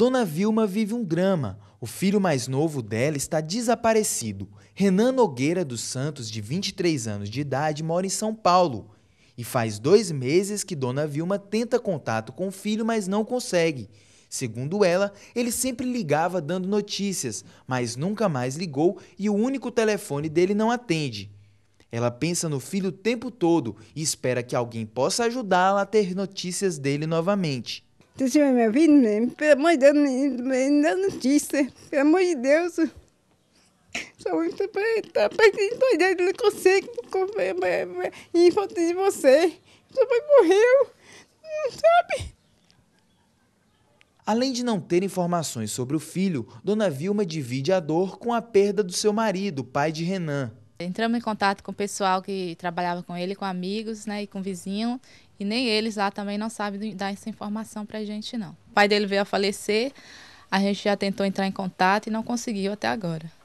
Dona Vilma vive um drama. O filho mais novo dela está desaparecido. Renan Nogueira dos Santos, de 23 anos de idade, mora em São Paulo. E faz dois meses que Dona Vilma tenta contato com o filho, mas não consegue. Segundo ela, ele sempre ligava dando notícias, mas nunca mais ligou e o único telefone dele não atende. Ela pensa no filho o tempo todo e espera que alguém possa ajudá-la a ter notícias dele novamente. Disse, meu me mesmo, pelo amor de Deus, me dá notícia, pelo amor de Deus. Sua para está perdendo tua idade, não consegue, é, é, é, em falta de você. Sua mãe morreu, não sabe. Além de não ter informações sobre o filho, Dona Vilma divide a dor com a perda do seu marido, pai de Renan. Entramos em contato com o pessoal que trabalhava com ele, com amigos né, e com vizinho, e nem eles lá também não sabem dar essa informação para a gente, não. O pai dele veio a falecer, a gente já tentou entrar em contato e não conseguiu até agora.